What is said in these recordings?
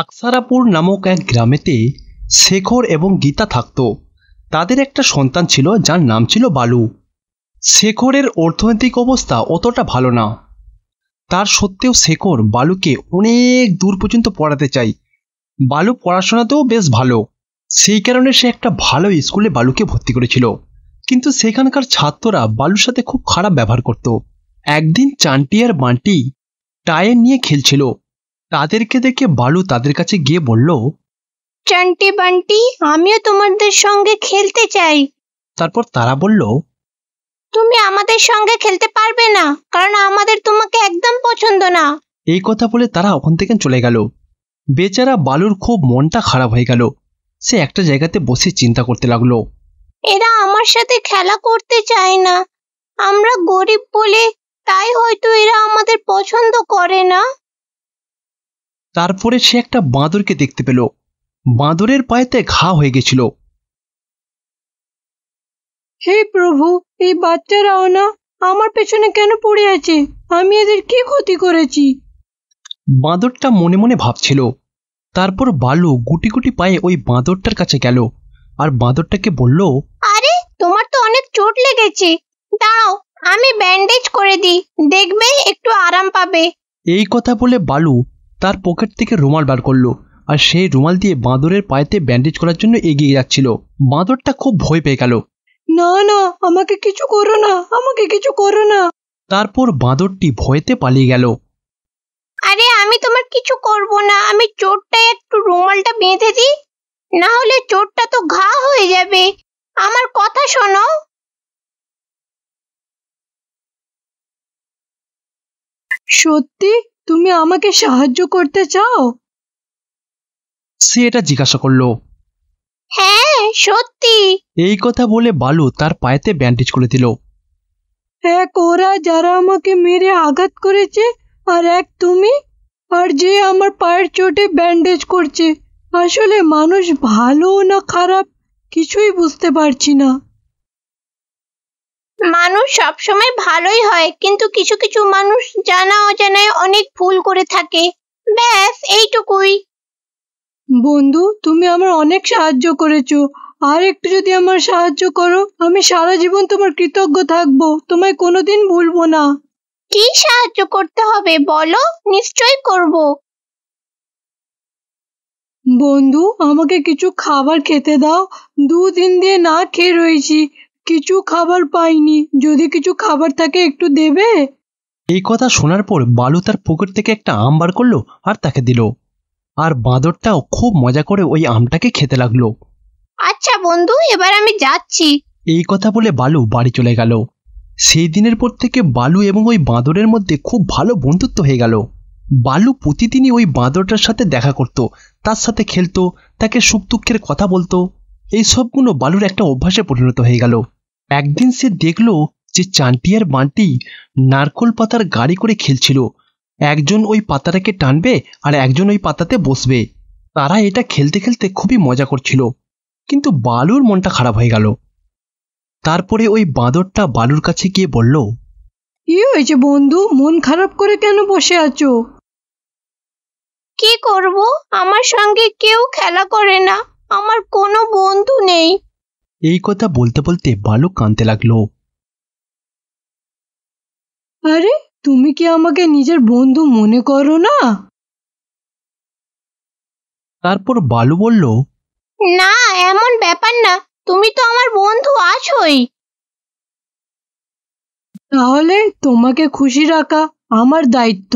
আকসারাপুর নামক এক গ্রামেতে শেখর এবং গীতা থাকত তাদের একটা সন্তান ছিল যার নাম ছিল বালু শেখরের অর্থনৈতিক অবস্থা অতটা ভালো না তার সত্ত্বেও শেখর বালুকে অনেক দূর পর্যন্ত পড়াতে চাই বালু পড়াশোনাতেও বেশ ভালো সেই কারণে সে একটা ভালো স্কুলে বালুকে ভর্তি করেছিল কিন্তু সেখানকার ছাত্ররা বালুর সাথে খুব খারাপ ব্যবহার করত একদিন চান্টি আর বান্টি টায়ার নিয়ে খেলছিল তাদেরকে দেখে বালু তাদের কাছে গিয়ে বলল চান্টি বান্টি আমিও তোমাদের সঙ্গে খেলতে চাই তারপর তারা বলল তুমি আমাদের সঙ্গে খেলতে পারবে না কারণ আমাদের তোমাকে একদম পছন্দ না এই কথা বলে তারা ওখান থেকে চলে গেল বেচারা বালুর খুব মনটা খারাপ হয়ে গেল সে একটা জায়গাতে বসে চিন্তা করতে লাগলো এরা আমার সাথে খেলা করতে চায় না আমরা গরিব বলে তাই হয়তো এরা আমাদের পছন্দ করে না তারপরে সে একটা বাঁদরকে দেখতে পেল বাঁদরের পায়েতে ঘা হয়ে গেছিল হে প্রভু এই বাচ্চারাও না আমার পেছনে কেন পড়ে আছে আমি এদের কি ক্ষতি করেছি বাঁদরটা মনে মনে ভাবছিল তারপর বালু গুটি গুটি পায়ে ওই বাঁদরটার কাছে গেল আর বাঁদরটাকে বলল আরে তোমার তো অনেক চোট লেগেছে দাও আমি ব্যান্ডেজ করে দিই দেখবে একটু আরাম পাবে এই কথা বলে বালু তার পকেট থেকে রুমাল বার করলো আর সেই রুমাল দিয়ে বাঁদরের পায়েতে ব্যান্ডেজ করার জন্য এগিয়ে যাচ্ছিল বাঁদরটা খুব ভয় পেয়ে গেল না না আমাকে কিছু করো না আমাকে কিছু করো না তারপর বাঁদরটি ভয়তে পালিয়ে গেল আরে আমি তোমার কিছু করব না আমি চোরটা একটু রুমালটা বেঁধে দিই না হলে চোরটা তো ঘা হয়ে যাবে আমার কথা শোনো সত্যি তুমি আমাকে সাহায্য করতে চাও সে এটা জিজ্ঞাসা করলো হ্যাঁ সত্যি এই কথা বলে বালু তার পায়েতে ব্যান্ডেজ করে দিল এক ওরা যারা আমাকে মেরে আঘাত করেছে আর এক তুমি আর যে আমার পায়ের চোটে ব্যান্ডেজ করছে আসলে মানুষ ভালো না খারাপ কিছুই বুঝতে পারছি না মানুষ সবসময় ভালোই হয় কিন্তু কিছু কিছু মানুষ জানা অজানায় অনেক ভুল করে থাকে ব্যাস এইটুকুই বন্ধু তুমি আমার অনেক সাহায্য করেছো আর একটু যদি আমার সাহায্য করো আমি সারা জীবন তোমার কৃতজ্ঞ থাকবো তোমায় কোনোদিন ভুলবো না কি সাহায্য করতে হবে বলো নিশ্চয়ই করব বন্ধু আমাকে কিছু খাবার খেতে দাও দুদিন দিয়ে না খেয়ে রয়েছি কিছু খাবার পাইনি যদি কিছু খাবার থাকে একটু দেবে এই কথা শোনার পর বালু তার পুকুর থেকে একটা আম বার করলো আর তাকে দিল আর বাঁদরটাও খুব মজা করে ওই আমটাকে খেতে লাগলো আচ্ছা বন্ধু এবার আমি যাচ্ছি এই কথা বলে বালু বাড়ি চলে গেল সেই দিনের পর থেকে বালু এবং ওই বাঁদরের মধ্যে খুব ভালো বন্ধুত্ব হয়ে গেল বালু প্রতিদিনই ওই বাঁদরটার সাথে দেখা করত তার সাথে খেলতো তাকে সুখ দুঃখের কথা বলতো এই সবগুলো বালুর একটা অভ্যাসে পরিণত হয়ে গেল একদিন সে দেখল যে চান্টিয়ার আর বান্টি নারকোল পাতার গাড়ি করে খেলছিল একজন ওই পাতাটাকে টানবে আর একজন ওই পাতাতে বসবে তারা এটা খেলতে খেলতে খুবই মজা করছিল কিন্তু বালুর মনটা খারাপ হয়ে গেল তারপরে ওই বাঁদরটা বালুর কাছে গিয়ে বলল কি হয়েছে বন্ধু মন খারাপ করে কেন বসে আছো কি করব আমার সঙ্গে কেউ খেলা করে না আমার কোনো বন্ধু নেই এই কথা বলতে বলতে বালু কাঁদতে লাগলো আরে তুমি কি আমাকে নিজের বন্ধু মনে করো না তারপর বালু বলল না এমন ব্যাপার না তুমি তো আমার বন্ধু আছোই তাহলে তোমাকে খুশি রাখা আমার দায়িত্ব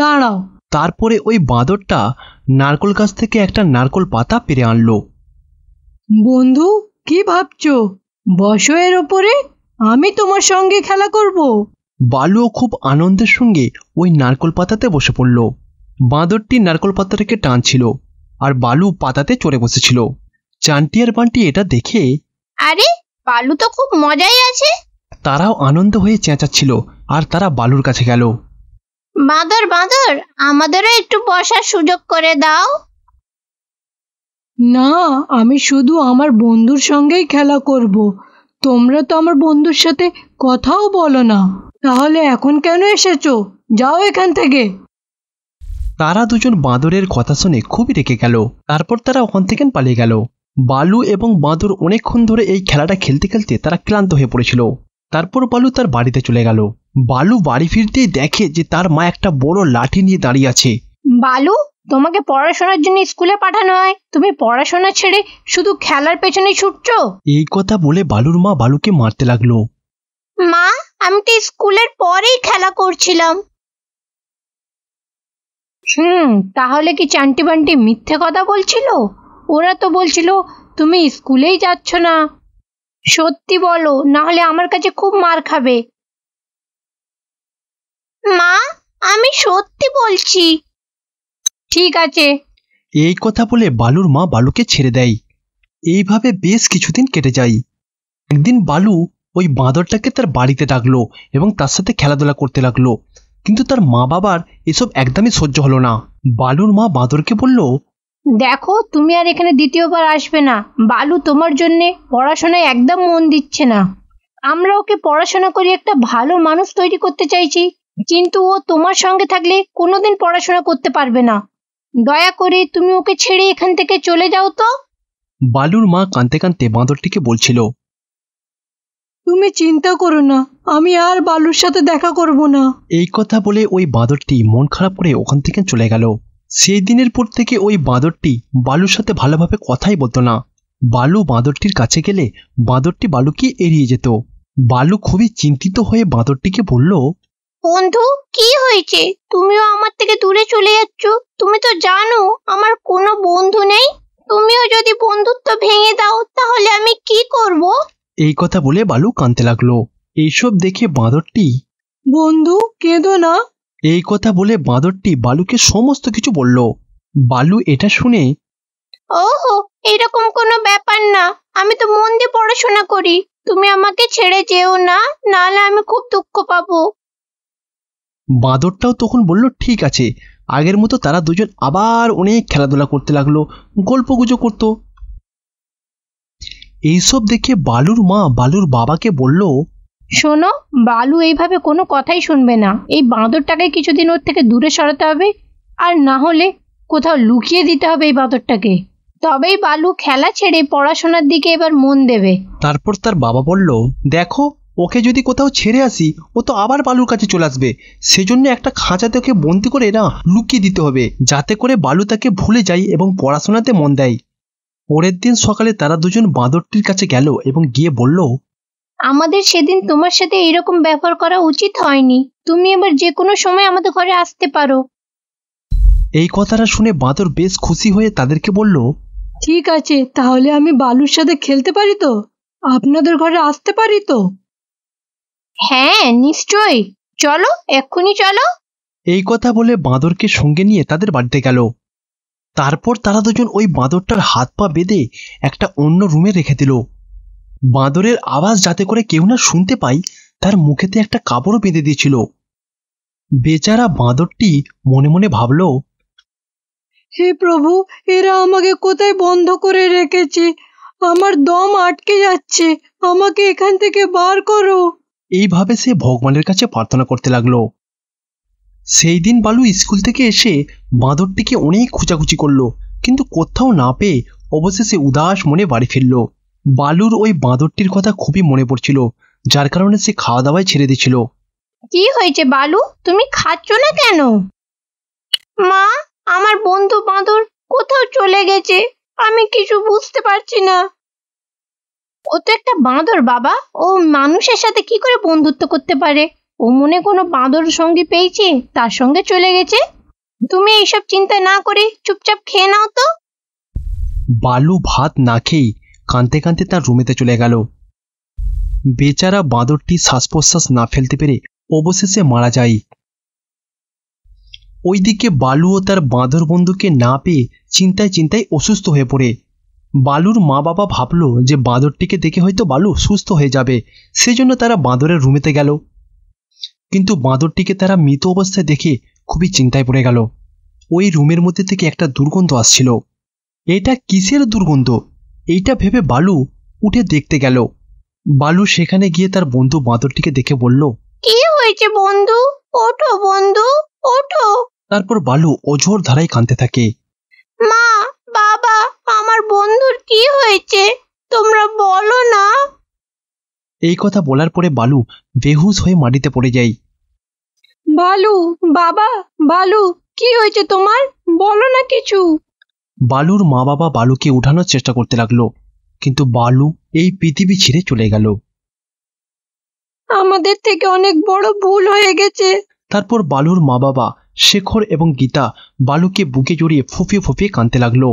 দাঁড়াও তারপরে ওই বাঁদরটা নারকল গাছ থেকে একটা নারকল পাতা পেরে আনলো বন্ধু কি ভাবছো বসয়ের ওপরে আমি তোমার সঙ্গে খেলা করব বালুও খুব আনন্দের সঙ্গে ওই নারকল পাতাতে বসে পড়ল বাঁদরটি নারকোল পাতাটাকে টানছিল আর বালু পাতাতে চড়ে বসেছিল চান্টি আর বান্টি এটা দেখে আরে বালু তো খুব মজাই আছে তারাও আনন্দ হয়ে চেঁচাচ্ছিল আর তারা বালুর কাছে গেল বাঁদর বাঁদর আমাদেরও একটু বসার সুযোগ করে দাও না আমি শুধু আমার বন্ধুর সঙ্গেই খেলা করব। তোমরা তো আমার বন্ধুর সাথে কথাও বলো না তাহলে এখন কেন এসেছো যাও এখান থেকে তারা দুজন বাঁদরের কথা শুনে খুবই রেখে গেল তারপর তারা ওখান থেকে পালিয়ে গেল বালু এবং বাঁদর অনেকক্ষণ ধরে এই খেলাটা খেলতে খেলতে তারা ক্লান্ত হয়ে পড়েছিল তারপর বালু তার বাড়িতে চলে গেল বালু বাড়ি ফিরতেই দেখে যে তার মা একটা বড় লাঠি নিয়ে দাঁড়িয়ে আছে বালু তোমাকে পড়াশোনার জন্য স্কুলে পাঠানো হয় তুমি পড়াশোনা ছেড়ে শুধু খেলার পেছনে ছুটছো এই কথা বলে বালুর মা বালুকে মারতে লাগলো মা আমি তো স্কুলের পরেই খেলা করছিলাম হুম তাহলে কি চান্টি বান্টি মিথ্যে কথা বলছিল ওরা তো বলছিল তুমি স্কুলেই যাচ্ছ না সত্যি বলো না হলে আমার কাছে খুব মার খাবে মা আমি সত্যি বলছি ঠিক আছে এই কথা বলে বালুর মা বালুকে ছেড়ে দেয় এইভাবে বেশ কিছুদিন কেটে যায় একদিন বালু ওই বাঁদরটাকে তার বাড়িতে ডাকলো এবং তার সাথে খেলাধুলা করতে লাগলো কিন্তু তার মা বাবার এসব একদমই সহ্য হলো না বালুর মা বাঁদরকে বলল দেখো তুমি আর এখানে দ্বিতীয়বার আসবে না বালু তোমার জন্যে পড়াশোনায় একদম মন দিচ্ছে না আমরা ওকে পড়াশোনা করে একটা ভালো মানুষ তৈরি করতে চাইছি কিন্তু ও তোমার সঙ্গে থাকলে কোনোদিন পড়াশোনা করতে পারবে না দয়া করে তুমি ওকে ছেড়ে এখান থেকে চলে যাও তো বালুর মা কাঁদতে কাঁদতে বাঁদরটিকে বলছিল তুমি চিন্তা করো না আমি আর বালুর সাথে দেখা করব না এই কথা বলে ওই বাঁদরটি মন খারাপ করে ওখান থেকে চলে গেল সেই দিনের পর থেকে ওই বাঁদরটি বালুর সাথে ভালোভাবে কথাই বলতো না বালু বাঁদরটির কাছে গেলে বাঁদরটি বালুকে এড়িয়ে যেত বালু খুবই চিন্তিত হয়ে বাঁদরটিকে বলল বন্ধু কি হয়েছে তুমিও আমার থেকে দূরে চলে যাচ্ছ তুমি তো জানো আমার কোনো বন্ধু নেই তুমিও যদি বন্ধুত্ব ভেঙে দাও তাহলে আমি কি করব এই কথা বলে বালু কাঁদতে লাগলো এইসব দেখে বাঁদরটি বন্ধু কেঁদো না এই কথা বলে বাঁদরটি বালুকে সমস্ত কিছু বলল বালু এটা শুনে ওহো এরকম কোনো ব্যাপার না আমি তো মন দিয়ে পড়াশোনা করি তুমি আমাকে ছেড়ে যেও না নাহলে আমি খুব দুঃখ পাবো বাঁদরটাও তখন বলল ঠিক আছে আগের মতো তারা দুজন আবার অনেক খেলাধুলা করতে লাগলো গল্পগুজো করতো এইসব দেখে বালুর মা বালুর বাবাকে বলল শোনো বালু এইভাবে কোনো কথাই শুনবে না এই বাঁদরটাকে কিছুদিন ওর থেকে দূরে সরাতে হবে আর না হলে কোথাও লুকিয়ে দিতে হবে এই বাঁদরটাকে তবেই বালু খেলা ছেড়ে পড়াশোনার দিকে এবার মন দেবে তারপর তার বাবা বলল দেখো ওকে যদি কোথাও ছেড়ে আসি ও তো আবার বালুর কাছে চলে আসবে সেজন্য একটা খাঁচাতে ওকে বন্দি করে না লুকিয়ে দিতে হবে যাতে করে বালু তাকে ভুলে যায় এবং পড়াশোনাতে মন দেয় পরের দিন সকালে তারা দুজন বাঁদরটির কাছে গেল এবং গিয়ে বলল আমাদের সেদিন তোমার সাথে এরকম ব্যবহার করা উচিত হয়নি তুমি এবার যে কোনো সময় আমাদের ঘরে আসতে পারো এই কথাটা শুনে বাঁদর বেশ খুশি হয়ে তাদেরকে বলল ঠিক আছে তাহলে আমি বালুর সাথে খেলতে পারি তো আপনাদের ঘরে আসতে পারি তো হ্যাঁ নিশ্চয়ই চলো এক্ষুনি চলো এই কথা বলে বাঁদরকে সঙ্গে নিয়ে তাদের বাড়িতে গেল তারপর তারা দুজন ওই বাঁদরটার হাত পা বেঁধে একটা অন্য রুমে রেখে দিল বাঁদরের আওয়াজ যাতে করে কেউ না শুনতে পাই তার মুখেতে একটা কাপড়ও বেঁধে দিয়েছিল বেচারা বাঁদরটি মনে মনে ভাবল হে প্রভু এরা আমাকে কোথায় বন্ধ করে রেখেছে আমার দম আটকে যাচ্ছে আমাকে এখান থেকে বার করো এইভাবে সে ভগবানের কাছে প্রার্থনা করতে লাগলো সেই দিন বালু স্কুল থেকে এসে বাঁদরটিকে অনেক খোঁজাখুঁজি করলো কিন্তু কোথাও না পেয়ে অবশেষে উদাস মনে বাড়ি ফিরল বালুর ওই বাঁদরটির কথা খুবই মনে পড়ছিল যার কারণে সে খাওয়া দাওয়ায় ছেড়ে দিচ্ছিল কি হয়েছে বালু তুমি খাচ্ছ না কেন মা আমার বন্ধু বাঁদর কোথাও চলে গেছে আমি কিছু বুঝতে পারছি না ও তো একটা বাঁদর বাবা ও মানুষের সাথে কি করে বন্ধুত্ব করতে পারে ও মনে কোনো বাঁদর সঙ্গী পেয়েছে তার সঙ্গে চলে গেছে তুমি এইসব চিন্তা না করে চুপচাপ খেয়ে নাও তো বালু ভাত না খেয়েই কাঁদতে কাঁদতে তার রুমেতে চলে গেল বেচারা বাঁদরটি শ্বাস প্রশ্বাস না ফেলতে পেরে অবশেষে মারা যায় ওইদিকে বালু ও তার বাঁদর বন্ধুকে না পেয়ে চিন্তায় চিন্তায় অসুস্থ হয়ে পড়ে বালুর মা বাবা ভাবল যে বাঁদরটিকে দেখে হয়তো বালু সুস্থ হয়ে যাবে সেজন্য তারা বাঁদরের রুমেতে গেল কিন্তু বাঁদরটিকে তারা মৃত অবস্থায় দেখে খুবই চিন্তায় পড়ে গেল ওই রুমের মধ্যে থেকে একটা দুর্গন্ধ আসছিল এটা কিসের দুর্গন্ধ এইটা ভেবে বালু উঠে দেখতে গেল বালু সেখানে গিয়ে তার বন্ধু বাঁদরটিকে দেখে বলল কি হয়েছে বন্ধু ওঠো বন্ধু ওঠো তারপর বালু অঝোর ধারায় কাঁদতে থাকে মা বাবা আমার বন্ধুর কি হয়েছে তোমরা বলো না এই কথা বলার পরে বালু বেহুশ হয়ে মাটিতে পড়ে যায় বালু বাবা বালু কি হয়েছে তোমার বলো না কিছু বালুর মা বাবা বালুকে উঠানোর চেষ্টা করতে লাগলো কিন্তু বালু এই পৃথিবী ছেড়ে চলে গেল আমাদের থেকে অনেক বড় ভুল হয়ে গেছে তারপর বালুর মা বাবা শেখর এবং গীতা বালুকে বুকে জড়িয়ে ফুপিয়ে ফুপিয়ে কাঁদতে লাগলো